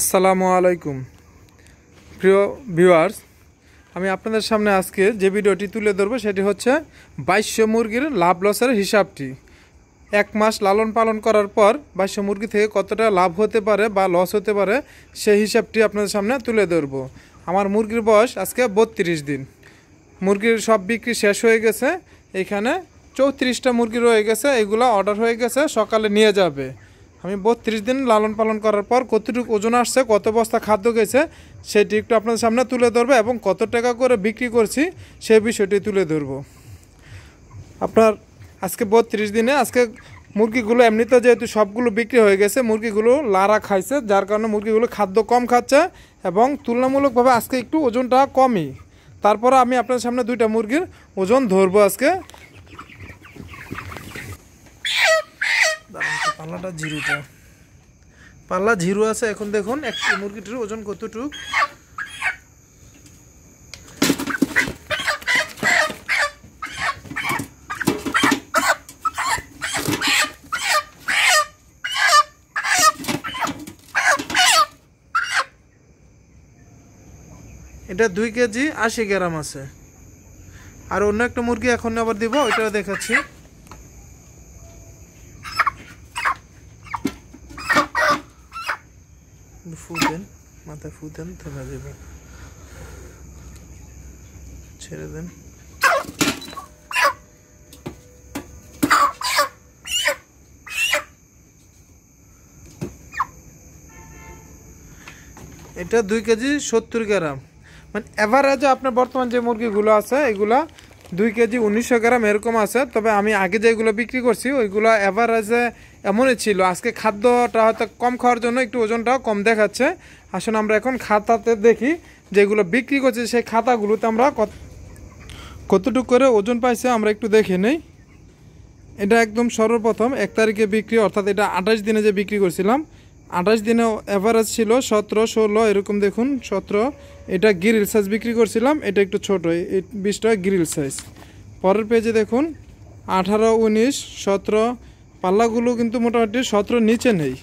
আসসালামু আলাইকুম প্রিয় ভিউয়ার্স আমি আপনাদের সামনে আজকে যে ভিডিওটি তুলে ধরবো সেটি হচ্ছে বাইশশো মুরগির লাভ লসের হিসাবটি এক মাস লালন পালন করার পর বাইশশো মুরগি থেকে কতটা লাভ হতে পারে বা লস হতে পারে সেই হিসাবটি আপনাদের সামনে তুলে ধরবো আমার মুরগির বয়স আজকে বত্রিশ দিন মুরগির সব বিক্রি শেষ হয়ে গেছে এখানে চৌত্রিশটা মুরগি রয়ে গেছে এগুলো অর্ডার হয়ে গেছে সকালে নিয়ে যাবে আমি বত্রিশ দিন লালন পালন করার পর কতটুকু ওজন আসছে কত বস্তা খাদ্য গেছে সেটি একটু আপনাদের সামনে তুলে ধরবো এবং কত টাকা করে বিক্রি করছি সে বিষয়টি তুলে ধরবো আপনার আজকে বত্রিশ দিনে আজকে মুরগিগুলো এমনিতে যেহেতু সবগুলো বিক্রি হয়ে গেছে মুরগিগুলো লারা খাইছে যার কারণে মুরগিগুলো খাদ্য কম খাচ্ছে এবং তুলনামূলকভাবে আজকে একটু ওজনটা কমই তারপরে আমি আপনার সামনে দুইটা মুরগির ওজন ধরবো আজকে পাল্লাটা জিরোটা পাল্লা জিরো আছে এখন দেখুন এক মুরগিটির ওজন কতটুক এটা দুই কেজি আশি গ্রাম আছে আর অন্য একটা মুরগি এখন আবার দিব ওইটাও দেখাচ্ছি ফু দেন মাথায় ফু দেন দেবে ছেড়ে দেন এটা দুই কেজি সত্তর গ্রাম মানে অ্যাভারেজে আপনার বর্তমান যে মুরগিগুলো আছে এগুলা দুই কেজি উনিশশো গ্রাম এরকম আছে তবে আমি আগে যেগুলো বিক্রি করছি ওইগুলো অ্যাভারেজে এমনই ছিল আজকে খাদ্যটা হয়তো কম খাওয়ার জন্য একটু ওজনটাও কম দেখাচ্ছে আসলে আমরা এখন খাতাতে দেখি যেগুলো বিক্রি করছি সেই খাতাগুলোতে আমরা কতটুকু করে ওজন পাইছে আমরা একটু দেখে নেই এটা একদম সর্বপ্রথম এক তারিখে বিক্রি অর্থাৎ এটা আঠাশ দিনে যে বিক্রি করছিলাম আঠাশ দিনে অ্যাভারেজ ছিল সতেরো ষোলো এরকম দেখুন সতেরো এটা গ্রিল সাইজ বিক্রি করছিলাম এটা একটু ছোটো বিশ টাকা গ্রিল সাইজ পরের পেজে দেখুন আঠারো উনিশ সতেরো পাল্লাগুলো কিন্তু মোটামুটি সতেরো নিচে নেই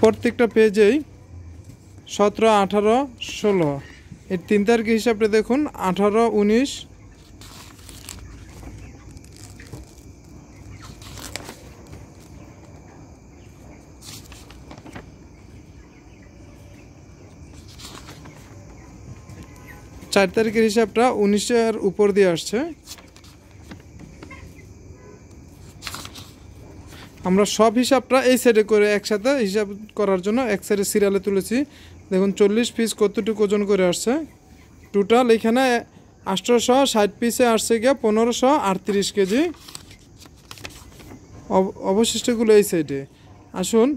প্রত্যেকটা পেজেই সতেরো আঠারো ষোলো এর তিন তারিখ হিসাবটা দেখুন আঠারো উনিশ চার তারিখের হিসাবটা উনিশের উপর দিয়ে আসছে আমরা সব হিসাবটা এই সাইডে করে একসাথে হিসাব করার জন্য এক সাইডে সিরিয়ালে তুলেছি দেখুন চল্লিশ পিস কতটুকু ওজন করে আসছে টোটাল এখানে আঠারোশো ষাট পিসে আসছে গিয়ে পনেরোশো আটত্রিশ কেজি অবশিষ্টগুলো এই সাইডে আসুন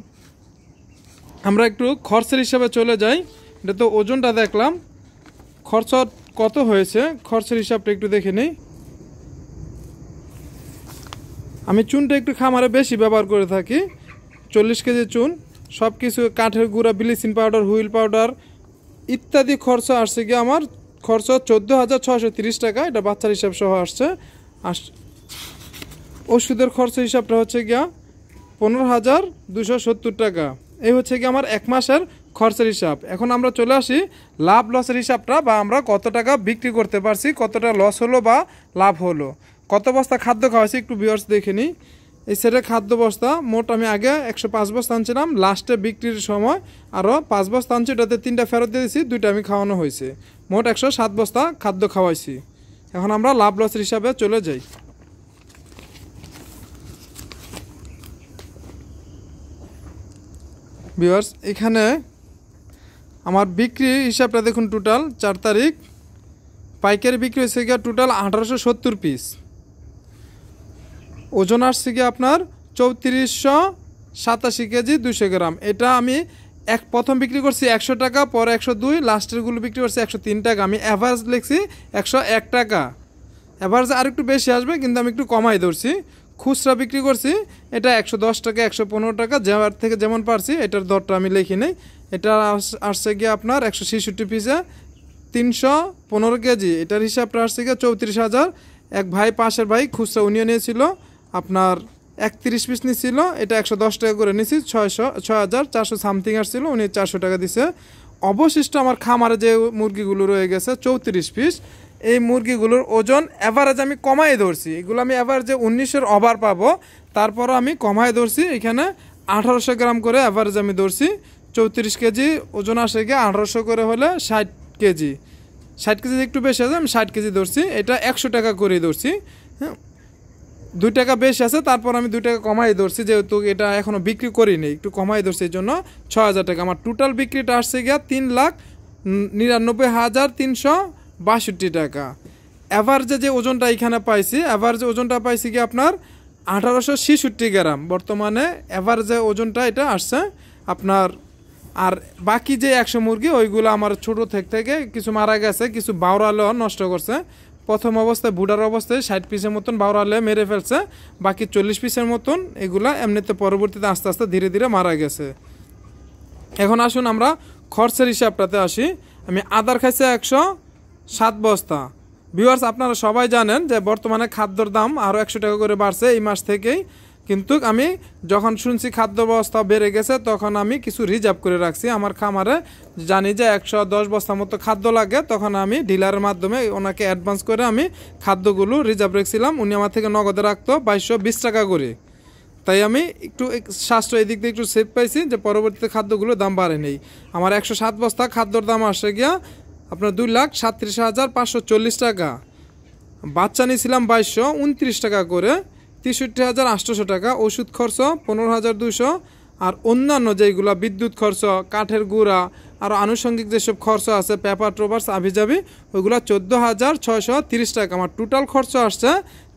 আমরা একটু খরচের হিসাবে চলে যাই এটা তো ওজনটা দেখলাম খরচা কত হয়েছে খরচের হিসাবটা একটু দেখে নিই আমি চুনটা একটু খামারে বেশি ব্যবহার করে থাকি চল্লিশ কেজি চুন সব কিছু কাঠের গুঁড়া ব্লিচিং পাউডার হুইল পাউডার ইত্যাদি খরচা আসছে গিয়ে আমার খরচা চোদ্দো হাজার ছশো তিরিশ টাকা এটা বাচ্চার হিসাব সহ আসছে আস ওষুধের খরচ হিসাবটা হচ্ছে গিয়া পনেরো হাজার দুশো সত্তর টাকা এই হচ্ছে কি আমার এক মাসের খরচের হিসাব এখন আমরা চলে আসি লাভ লসের হিসাবটা বা আমরা কত টাকা বিক্রি করতে পারছি কতটা লস হলো বা লাভ হলো কত বস্তা খাদ্য খাওয়াইছি একটু বিয়ার্স দেখে নিই এই সেটের খাদ্য বস্তা মোট আমি আগে একশো পাঁচ বস্তা আনছিলাম লাস্টে বিক্রির সময় আরও পাঁচ বস্তা আনছি ওটাতে তিনটা ফেরত দিয়েছি দুইটা আমি খাওয়ানো হয়েছে মোট একশো সাত বস্তা খাদ্য খাওয়াইছি এখন আমরা লাভ লসের হিসাবে চলে যাই বিয়ার্স এখানে আমার বিক্রি হিসাবটা দেখুন টোটাল চার তারিখ পাইকারি বিক্রি হয়েছে গিয়া টোটাল আঠারোশো সত্তর পিস ওজন আসছে গিয়ে আপনার চৌত্রিশশো সাতাশি কেজি দুশো গ্রাম এটা আমি এক প্রথম বিক্রি করছি একশো টাকা পরে একশো দুই লাস্টেরগুলো বিক্রি করছি একশো তিন টাকা আমি অ্যাভারেজ লিখছি একশো এক টাকা অ্যাভারেজ আর একটু বেশি আসবে কিন্তু আমি একটু কমাই ধরছি খুচরা বিক্রি করছি এটা একশো দশ টাকা একশো পনেরো টাকা যাওয়ার থেকে যেমন পারছি এটার দরটা আমি লিখি নেই এটা আসছে গিয়ে আপনার একশো ছেষট্টি পিসে তিনশো পনেরো কেজি এটার হিসাবটা আসছে গিয়ে চৌত্রিশ হাজার এক ভাই পাশের ভাই খুচরা উনিও নিয়েছিল আপনার একত্রিশ পিস নিছিল এটা একশো দশ টাকা করে নিছি ছয়শো ছয় হাজার চারশো সামথিং আসছিল উনি চারশো টাকা দিছে অবশিষ্ট আমার খামারে যে মুরগিগুলো রয়ে গেছে চৌত্রিশ পিস এই মুরগিগুলোর ওজন অ্যাভারেজ আমি কমাই ধরছি এগুলো আমি অ্যাভারেজে উনিশের অভার পাবো তারপরও আমি কমাই ধরছি এখানে আঠারোশো গ্রাম করে অ্যাভারেজ আমি ধরছি চৌত্রিশ কেজি ওজন আসে গিয়ে আঠারোশো করে হলে ষাট কেজি ষাট কেজি একটু বেশি আছে আমি ষাট কেজি ধরছি এটা একশো টাকা করে ধরছি হ্যাঁ দুই টাকা বেশি আছে তারপর আমি দুই টাকা কমাই ধরছি যেহেতু এটা এখনও বিক্রি করিনি একটু কমাই ধরছি এই জন্য ছ হাজার টাকা আমার টোটাল বিক্রিটা আসছে গিয়া তিন লাখ নিরানব্বই হাজার তিনশো বাষট্টি টাকা অ্যাভারেজে যে ওজনটা এখানে পাইছি অ্যাভারেজ ওজনটা পাইছি গিয়ে আপনার আঠারোশো ছিষট্টি গ্রাম বর্তমানে অ্যাভারেজে ওজনটা এটা আসছে আপনার আর বাকি যে একশো মুরগি ওইগুলো আমার ছোট থেকে থেকে কিছু মারা গেছে কিছু বাউরালো নষ্ট করছে প্রথম অবস্থায় বুডার অবস্থায় ষাট পিসের মতন বাউরালে মেরে ফেলছে বাকি চল্লিশ পিসের মতন এগুলা এমনিতে পরবর্তীতে আস্তে আস্তে ধীরে ধীরে মারা গেছে এখন আসুন আমরা খরচের হিসাবটাতে আসি আমি আদার খাইছে একশো সাত বস্তা ভিউয়ার্স আপনারা সবাই জানেন যে বর্তমানে খাদ্যর দাম আরও একশো টাকা করে বাড়ছে এই মাস থেকেই কিন্তু আমি যখন শুনছি খাদ্য ব্যবস্থা বেড়ে গেছে তখন আমি কিছু রিজার্ভ করে রাখছি আমার খামারে জানি যে একশো দশ বস্তা মতো খাদ্য লাগে তখন আমি ডিলারের মাধ্যমে ওনাকে অ্যাডভান্স করে আমি খাদ্যগুলো রিজার্ভ রেখেছিলাম উনি আমার থেকে নগদে রাখতো বাইশশো বিশ টাকা করে তাই আমি একটু সাশ্রয় এদিক দিয়ে একটু সেভ পাইছি যে পরবর্তীতে খাদ্যগুলো দাম বাড়ে নেই আমার একশো সাত বস্তা খাদ্যর দাম আসে গিয়া আপনার দুই লাখ সাতত্রিশ হাজার পাঁচশো চল্লিশ টাকা বাচ্চা নিয়েছিলাম বাইশশো উনত্রিশ টাকা করে তেষট্টি হাজার আটশোশো টাকা ওষুধ খরচ পনেরো হাজার দুশো আর অন্যান্য যেইগুলো বিদ্যুৎ খরচ কাঠের গুঁড়া আর আনুষঙ্গিক যেসব খরচ আছে পেপার ট্রোভার্স আভিজাবি ওইগুলো চোদ্দো হাজার ছয়শো তিরিশ টাকা আমার টোটাল খরচ আসছে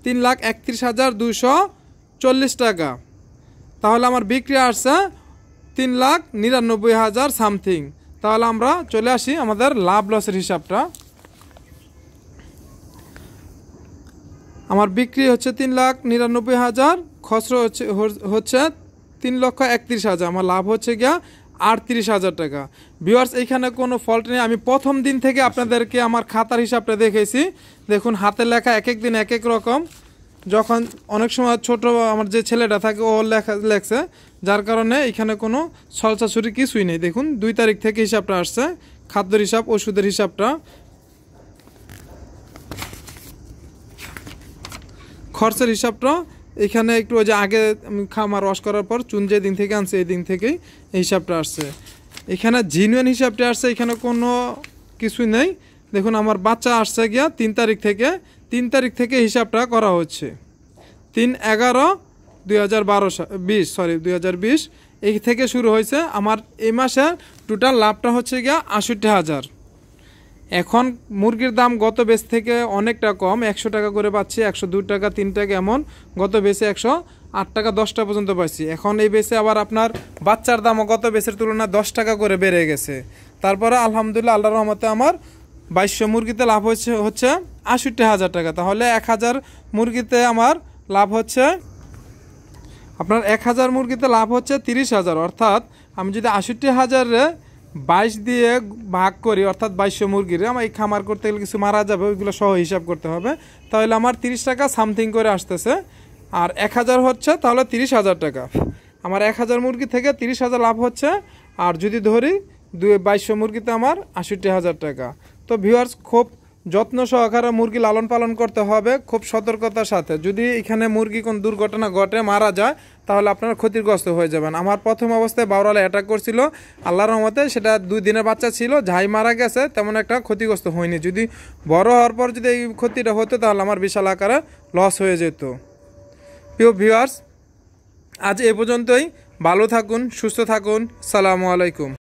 তিন লাখ একত্রিশ হাজার দুশো চল্লিশ টাকা তাহলে আমার বিক্রি আসছে তিন লাখ নিরানব্বই হাজার সামথিং তাহলে আমরা চলে আসি আমাদের লাভ লসের হিসাবটা আমার বিক্রি হচ্ছে তিন লাখ নিরানব্বই হাজার খসড়ো হচ্ছে হচ্ছে তিন লক্ষ একত্রিশ হাজার আমার লাভ হচ্ছে গিয়া আটত্রিশ হাজার টাকা ভিউয়ার্স এইখানে কোনো ফল্ট নেই আমি প্রথম দিন থেকে আপনাদেরকে আমার খাতার হিসাবটা দেখেছি দেখুন হাতের লেখা এক এক দিন এক এক রকম যখন অনেক সময় ছোট আমার যে ছেলেটা থাকে ও লেখা লেখছে যার কারণে এখানে কোনো ছলচাছুরি কিছুই নেই দেখুন দুই তারিখ থেকে হিসাবটা আসছে খাদ্যর হিসাব ওষুধের হিসাবটা খরচের হিসাবটা এখানে একটু ওই যে আগে খামার ওয়াশ করার পর চুন যে দিন থেকে আনছে এই দিন থেকেই এই হিসাবটা আসছে এখানে জিনুয়েন হিসাবটা আসছে এখানে কোনো কিছুই নেই দেখুন আমার বাচ্চা আসছে গিয়া তিন তারিখ থেকে তিন তারিখ থেকে হিসাবটা করা হচ্ছে তিন এগারো দুই হাজার বারো বিশ সরি দুই হাজার বিশ এই থেকে শুরু হয়েছে আমার এই মাসে টোটাল লাভটা হচ্ছে গিয়া আষট্টি হাজার এখন মুরগির দাম গত বেশ থেকে অনেকটা কম একশো টাকা করে পাচ্ছি একশো দুই টাকা তিন টাকা এমন গত বেশে একশো আট টাকা দশটা পর্যন্ত পাচ্ছি এখন এই বেচে আবার আপনার বাচ্চার দামও গত বেশের তুলনায় দশ টাকা করে বেড়ে গেছে তারপরে আলহামদুলিল্লাহ আল্লাহ রহমতে আমার বাইশশো মুরগিতে লাভ হচ্ছে হচ্ছে আষট্টি হাজার টাকা তাহলে এক হাজার মুরগিতে আমার লাভ হচ্ছে আপনার এক হাজার মুরগিতে লাভ হচ্ছে তিরিশ হাজার অর্থাৎ আমি যদি আষট্টি হাজারে বাইশ দিয়ে ভাগ করি অর্থাৎ বাইশশো মুরগির আমার এই খামার করতে গেলে কিছু মারা যাবে ওইগুলো সহ হিসাব করতে হবে তাহলে আমার তিরিশ টাকা সামথিং করে আসতেছে আর এক হাজার হচ্ছে তাহলে তিরিশ হাজার টাকা আমার এক হাজার মুরগি থেকে তিরিশ হাজার লাভ হচ্ছে আর যদি ধরি দু বাইশশো মুরগিতে আমার আষট্টি হাজার টাকা তো ভিউয়ার্স খুব যত্ন সহকারে মুরগি লালন পালন করতে হবে খুব সতর্কতার সাথে যদি এখানে মুরগি কোন দুর্ঘটনা ঘটে মারা যায় তাহলে আপনারা ক্ষতিগ্রস্ত হয়ে যাবেন আমার প্রথম অবস্থায় বাউরালে অ্যাটাক করছিল আল্লাহর রহমতে সেটা দুই দিনের বাচ্চা ছিল যাই মারা গেছে তেমন একটা ক্ষতিগ্রস্ত হয়নি যদি বড় হওয়ার পর যদি এই ক্ষতিটা হতো তাহলে আমার বিশাল আকারে লস হয়ে যেত প্রিয় ভিউয়ার্স আজ এ পর্যন্তই ভালো থাকুন সুস্থ থাকুন সালামু আলাইকুম